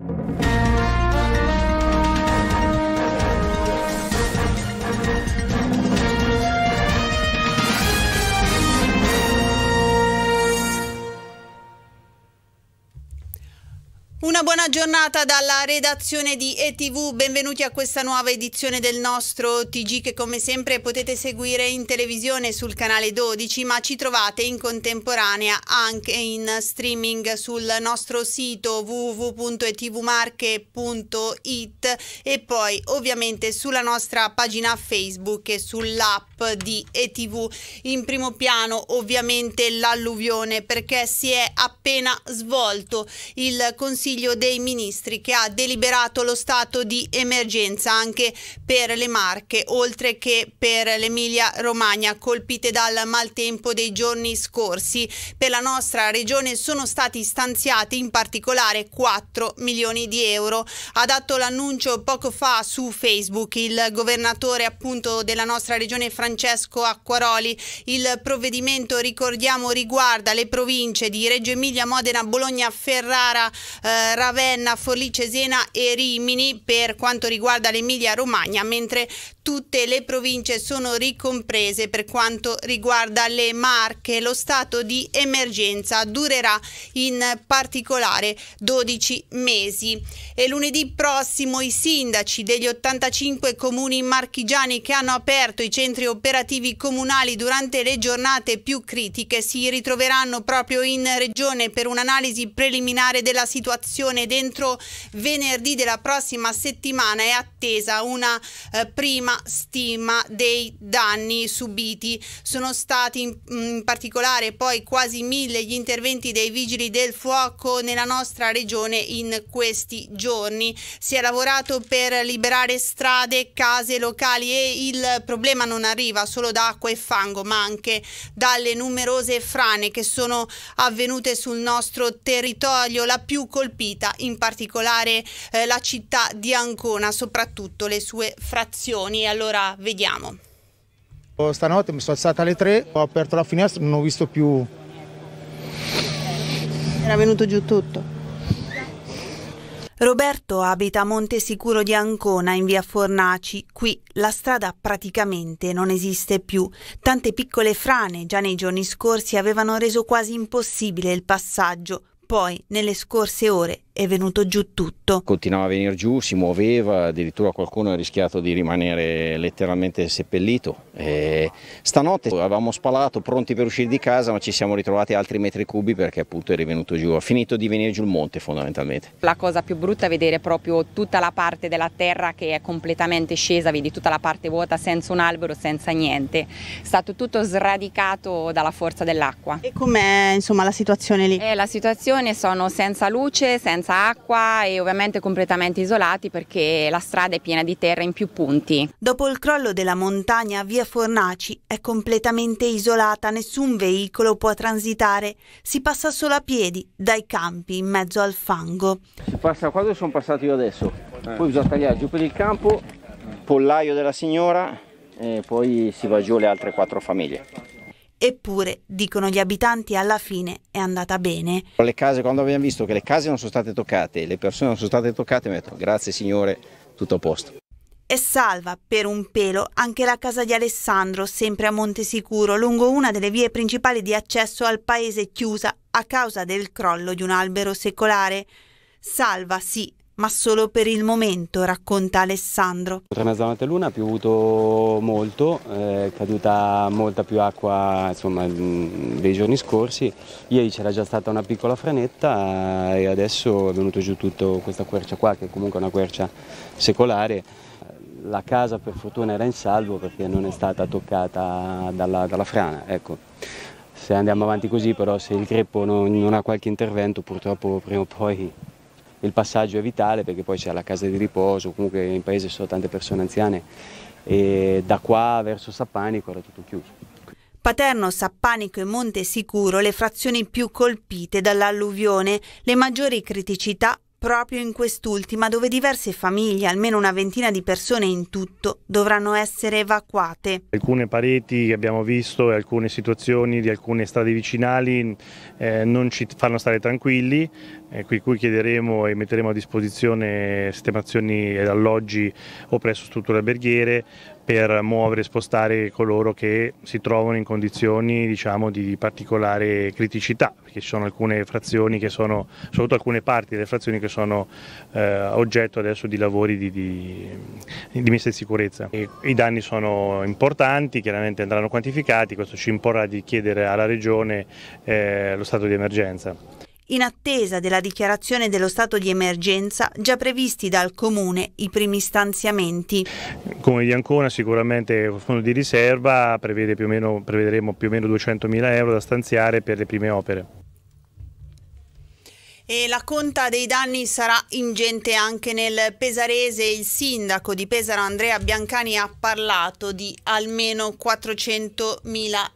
you Una buona giornata dalla redazione di ETV, benvenuti a questa nuova edizione del nostro TG che come sempre potete seguire in televisione sul canale 12 ma ci trovate in contemporanea anche in streaming sul nostro sito www.etvmarche.it e poi ovviamente sulla nostra pagina Facebook e sull'app di ETV. In primo piano ovviamente l'alluvione perché si è appena svolto il Consiglio Consiglio dei Ministri che ha deliberato lo stato di emergenza anche per le Marche, oltre che per l'Emilia Romagna, colpite dal maltempo dei giorni scorsi. Per la nostra regione sono stati stanziati in particolare 4 milioni di euro. Ha dato l'annuncio poco fa su Facebook il governatore appunto della nostra regione Francesco Acquaroli. Il provvedimento, ricordiamo, riguarda le province di Reggio Emilia, Modena, Bologna, Ferrara, eh, Ravenna, Forlì, Cesena e Rimini per quanto riguarda l'Emilia Romagna, mentre Tutte le province sono ricomprese per quanto riguarda le Marche. Lo stato di emergenza durerà in particolare 12 mesi. E lunedì prossimo i sindaci degli 85 comuni marchigiani che hanno aperto i centri operativi comunali durante le giornate più critiche si ritroveranno proprio in regione per un'analisi preliminare della situazione. Dentro venerdì della prossima settimana è attesa una eh, prima stima dei danni subiti. Sono stati in, in particolare poi quasi mille gli interventi dei vigili del fuoco nella nostra regione in questi giorni. Si è lavorato per liberare strade, case, locali e il problema non arriva solo da acqua e fango, ma anche dalle numerose frane che sono avvenute sul nostro territorio, la più colpita in particolare eh, la città di Ancona, soprattutto le sue frazioni allora vediamo. Stanotte mi sono alzata alle 3, ho aperto la finestra e non ho visto più. Era venuto giù tutto. Roberto abita a Montesicuro di Ancona in via Fornaci. Qui la strada praticamente non esiste più. Tante piccole frane già nei giorni scorsi avevano reso quasi impossibile il passaggio. Poi, nelle scorse ore, è venuto giù tutto. Continuava a venire giù, si muoveva, addirittura qualcuno ha rischiato di rimanere letteralmente seppellito. E stanotte avevamo spalato pronti per uscire di casa ma ci siamo ritrovati altri metri cubi perché appunto è rivenuto giù, ha finito di venire giù il monte fondamentalmente. La cosa più brutta è vedere proprio tutta la parte della terra che è completamente scesa, vedi tutta la parte vuota senza un albero, senza niente. È stato tutto sradicato dalla forza dell'acqua. E com'è insomma la situazione lì? Eh, la situazione sono senza luce, senza senza acqua e ovviamente completamente isolati perché la strada è piena di terra in più punti. Dopo il crollo della montagna, via Fornaci è completamente isolata, nessun veicolo può transitare, si passa solo a piedi, dai campi, in mezzo al fango. Si passa qua dove sono passato io adesso, poi bisogna tagliare giù per il campo, pollaio della signora e poi si va giù le altre quattro famiglie. Eppure, dicono gli abitanti, alla fine è andata bene. Le case, quando abbiamo visto che le case non sono state toccate, le persone non sono state toccate, mi hanno detto grazie signore, tutto a posto. E salva per un pelo anche la casa di Alessandro, sempre a Montesicuro, lungo una delle vie principali di accesso al paese chiusa a causa del crollo di un albero secolare. Salva, sì, ma solo per il momento, racconta Alessandro. Tra mezzanotte e luna ha piovuto molto, è caduta molta più acqua insomma, mm, dei giorni scorsi, ieri c'era già stata una piccola franetta e adesso è venuto giù tutta questa quercia qua, che è comunque una quercia secolare. La casa per fortuna era in salvo perché non è stata toccata dalla, dalla frana. Ecco se andiamo avanti così, però se il greppo non, non, ha qualche intervento purtroppo prima o poi il passaggio è vitale perché poi c'è la casa di riposo, comunque in paese ci sono tante persone anziane e da qua verso Sappanico era tutto chiuso. Paterno, Sappanico e Monte Sicuro, le frazioni più colpite dall'alluvione, le maggiori criticità proprio in quest'ultima dove diverse famiglie, almeno una ventina di persone in tutto, dovranno essere evacuate. Alcune pareti che abbiamo visto e alcune situazioni di alcune strade vicinali eh, non ci fanno stare tranquilli, eh, qui cui chiederemo e metteremo a disposizione sistemazioni ed alloggi o presso strutture alberghiere per muovere e spostare coloro che si trovano in condizioni diciamo, di particolare criticità, perché ci sono alcune frazioni che sono, soprattutto alcune parti delle frazioni che sono eh, oggetto adesso di lavori di, di, di messa in sicurezza. E I danni sono importanti, chiaramente andranno quantificati, questo ci imporrà di chiedere alla Regione eh, lo stato di emergenza in attesa della dichiarazione dello stato di emergenza già previsti dal Comune i primi stanziamenti. Il Comune di Ancona sicuramente il fondo di riserva prevede più meno, prevederemo più o meno 200.000 euro da stanziare per le prime opere. E la conta dei danni sarà ingente anche nel Pesarese. Il sindaco di Pesaro Andrea Biancani ha parlato di almeno 400.000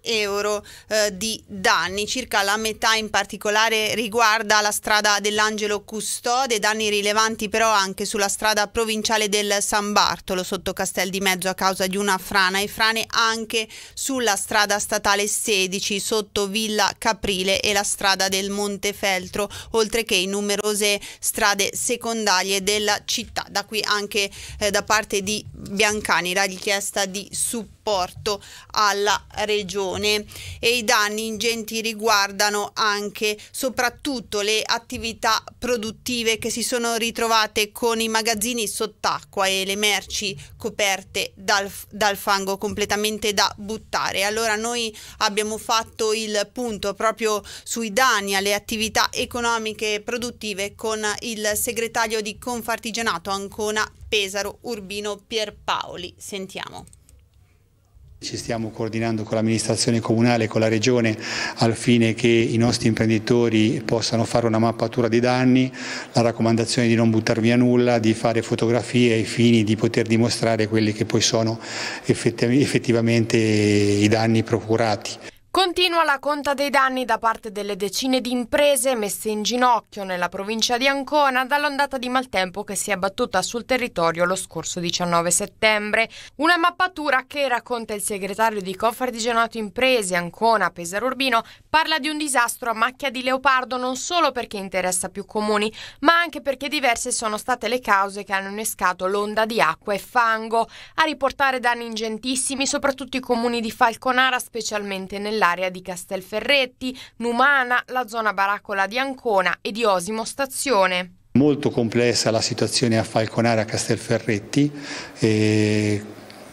euro eh, di danni, circa la metà in particolare riguarda la strada dell'Angelo Custode, danni rilevanti però anche sulla strada provinciale del San Bartolo sotto Castel di Mezzo a causa di una frana e frane anche sulla strada statale 16 sotto Villa Caprile e la strada del Montefeltro, oltre oltre che in numerose strade secondarie della città. Da qui anche eh, da parte di Biancani la richiesta di supporto alla regione e i danni ingenti riguardano anche soprattutto le attività produttive che si sono ritrovate con i magazzini sott'acqua e le merci coperte dal, dal fango completamente da buttare. Allora noi abbiamo fatto il punto proprio sui danni alle attività economiche e produttive con il segretario di Confartigianato Ancona Pesaro Urbino Pierpaoli. Sentiamo. Ci stiamo coordinando con l'amministrazione comunale e con la regione al fine che i nostri imprenditori possano fare una mappatura dei danni, la raccomandazione è di non buttare via nulla, di fare fotografie ai fini di poter dimostrare quelli che poi sono effettivamente i danni procurati. Continua la conta dei danni da parte delle decine di imprese messe in ginocchio nella provincia di Ancona dall'ondata di maltempo che si è abbattuta sul territorio lo scorso 19 settembre. Una mappatura che, racconta il segretario di Confartigianato Imprese Ancona Pesaro Urbino, parla di un disastro a macchia di leopardo non solo perché interessa più comuni, ma anche perché diverse sono state le cause che hanno innescato l'onda di acqua e fango, a riportare danni ingentissimi soprattutto i comuni di Falconara, specialmente nell'area l'area di Castelferretti, Numana, la zona Baracola di Ancona e di Osimo Stazione. Molto complessa la situazione a Falconara a Castelferretti, eh,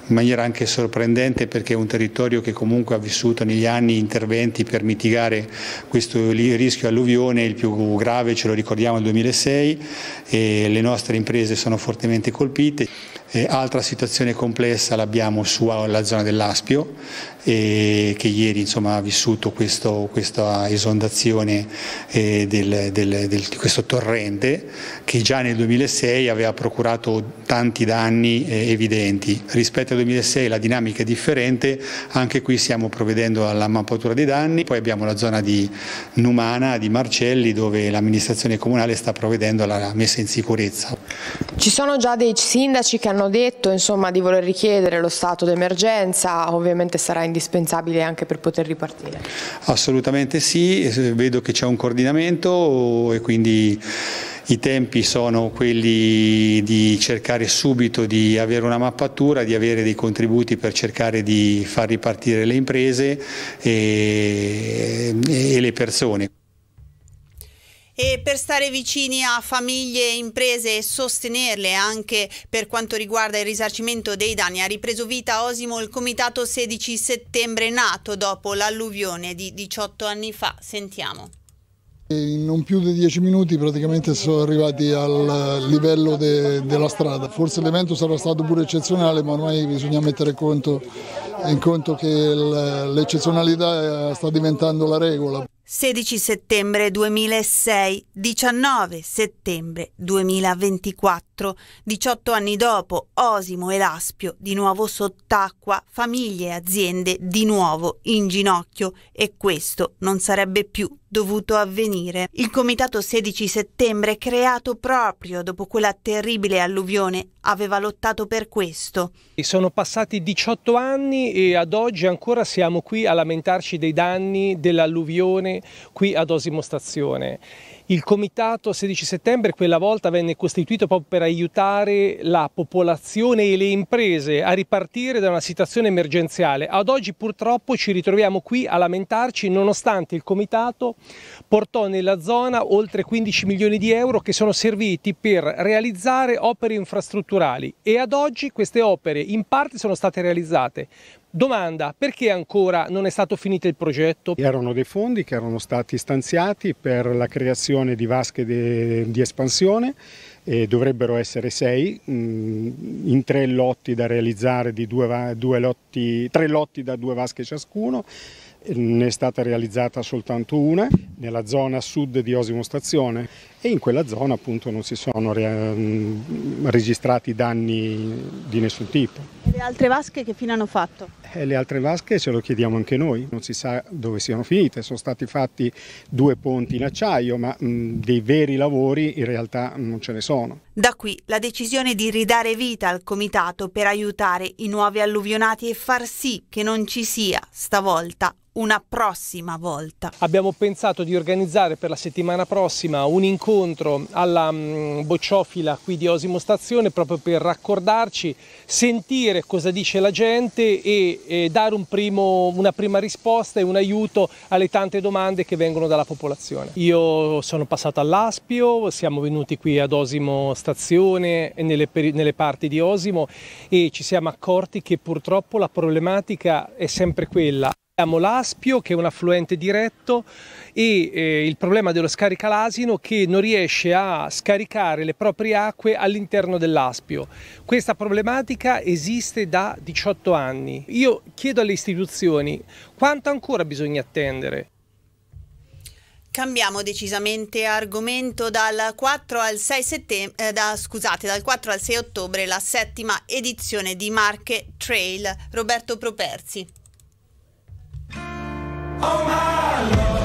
in maniera anche sorprendente perché è un territorio che comunque ha vissuto negli anni interventi per mitigare questo rischio alluvione, il più grave ce lo ricordiamo nel 2006, e le nostre imprese sono fortemente colpite. E altra situazione complessa l'abbiamo sulla zona dell'Aspio, eh, che ieri insomma, ha vissuto questo, questa esondazione eh, del, del, del, di questo torrente che già nel 2006 aveva procurato tanti danni eh, evidenti. Rispetto al 2006 la dinamica è differente, anche qui stiamo provvedendo alla mappatura dei danni, poi abbiamo la zona di Numana, di Marcelli, dove l'amministrazione comunale sta provvedendo alla messa in sicurezza. Ci sono già dei sindaci che hanno detto insomma, di voler richiedere lo stato d'emergenza, ovviamente sarà indispensabile anche per poter ripartire. Assolutamente sì, eh, vedo che c'è un coordinamento e quindi i tempi sono quelli di cercare subito di avere una mappatura, di avere dei contributi per cercare di far ripartire le imprese e, e le persone. E per stare vicini a famiglie e imprese e sostenerle anche per quanto riguarda il risarcimento dei danni, ha ripreso vita Osimo il comitato 16 settembre nato dopo l'alluvione di 18 anni fa. Sentiamo. In non più di dieci minuti praticamente sono arrivati al livello de, della strada. Forse l'evento sarà stato pure eccezionale, ma ormai bisogna mettere conto, in conto che l'eccezionalità eh, sta diventando la regola. 16 settembre 2006, 19 settembre 2024. 4. 18 anni dopo, Osimo e Laspio, di nuovo sott'acqua, famiglie e aziende di nuovo in ginocchio e questo non sarebbe più dovuto avvenire. Il comitato 16 settembre, creato proprio dopo quella terribile alluvione, aveva lottato per questo. Sono passati 18 anni e ad oggi ancora siamo qui a lamentarci dei danni dell'alluvione qui ad Osimo Stazione il comitato 16 settembre quella volta venne costituito proprio per aiutare la popolazione e le imprese a ripartire da una situazione emergenziale. Ad oggi purtroppo ci ritroviamo qui a lamentarci nonostante il comitato portò nella zona oltre 15 milioni di euro che sono serviti per realizzare opere infrastrutturali e ad oggi queste opere in parte sono state realizzate Domanda, perché ancora non è stato finito il progetto? Erano dei fondi che erano stati stanziati per la creazione di vasche de, di espansione, e dovrebbero essere sei, mm, in tre lotti da realizzare, di due, due lotti, tre lotti da due vasche ciascuno ne è stata realizzata soltanto una nella zona sud di Osimo Stazione e in quella zona appunto non si sono mm, registrati danni di nessun tipo. E le altre vasche che fine hanno fatto? E eh, le altre vasche ce lo chiediamo anche noi, non si sa dove siano finite, sono stati fatti due ponti in acciaio ma mh, mm, dei veri lavori in realtà non ce ne sono. Da qui la decisione di ridare vita al comitato per aiutare i nuovi alluvionati e far sì che non ci sia, stavolta, una prossima volta. Abbiamo pensato di organizzare per la settimana prossima un incontro alla mm, bocciofila qui di Osimo Stazione proprio per raccordarci, sentire cosa dice la gente e, e dare un primo, una prima risposta e un aiuto alle tante domande che vengono dalla popolazione. Io sono passato all'Aspio, siamo venuti qui ad Osimo Stazione stazione e nelle, nelle parti di Osimo e ci siamo accorti che purtroppo la problematica è sempre quella. Abbiamo l'Aspio che è un affluente diretto e eh, il problema dello scaricalasino che non riesce a scaricare le proprie acque all'interno dell'Aspio. Questa problematica esiste da 18 anni. Io chiedo alle istituzioni quanto ancora bisogna attendere. Cambiamo decisamente argomento dal 4 al 6 settembre, eh, da, scusate, dal 4 al 6 ottobre la settima edizione di Marche Trail. Roberto Properzi. Oh my Lord.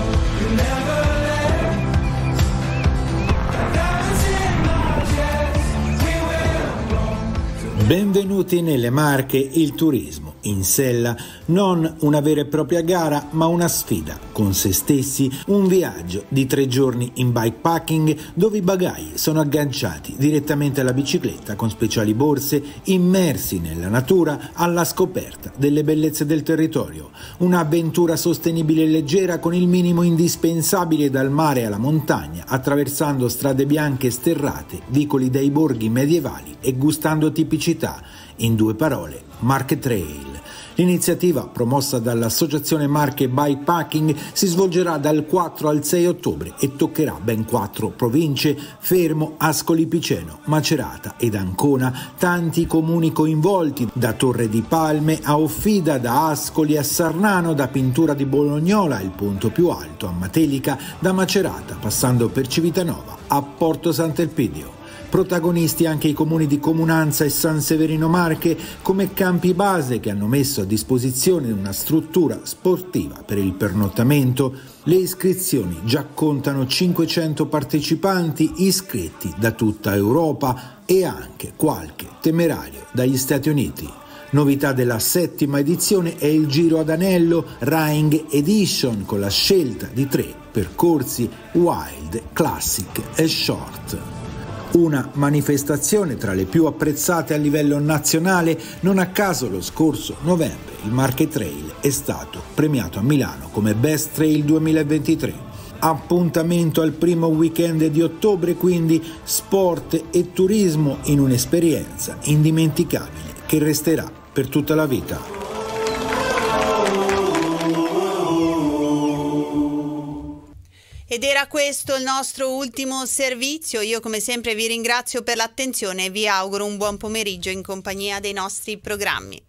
Benvenuti nelle Marche Il Turismo in sella, non una vera e propria gara, ma una sfida con se stessi, un viaggio di tre giorni in bikepacking dove i bagagli sono agganciati direttamente alla bicicletta con speciali borse, immersi nella natura alla scoperta delle bellezze del territorio. Un'avventura sostenibile e leggera con il minimo indispensabile dal mare alla montagna, attraversando strade bianche sterrate, vicoli dei borghi medievali e gustando tipicità in due parole, Market Trail. L'iniziativa, promossa dall'associazione Marche Bikepacking, si svolgerà dal 4 al 6 ottobre e toccherà ben quattro province, Fermo, Ascoli Piceno, Macerata ed Ancona, tanti comuni coinvolti, da Torre di Palme a Offida, da Ascoli a Sarnano, da Pintura di Bolognola, il punto più alto, a Matelica, da Macerata, passando per Civitanova, a Porto Sant'Elpidio. Protagonisti anche i comuni di Comunanza e San Severino Marche come campi base che hanno messo a disposizione una struttura sportiva per il pernottamento. Le iscrizioni già contano 500 partecipanti iscritti da tutta Europa e anche qualche temerario dagli Stati Uniti. Novità della settima edizione è il Giro ad Anello Rhine Edition con la scelta di tre percorsi wild, classic e short. Una manifestazione tra le più apprezzate a livello nazionale, non a caso lo scorso novembre il Marche Trail è stato premiato a Milano come Best Trail 2023. Appuntamento al primo weekend di ottobre, quindi sport e turismo in un'esperienza indimenticabile che resterà per tutta la vita. Ed era questo il nostro ultimo servizio. Io come sempre vi ringrazio per l'attenzione e vi auguro un buon pomeriggio in compagnia dei nostri programmi.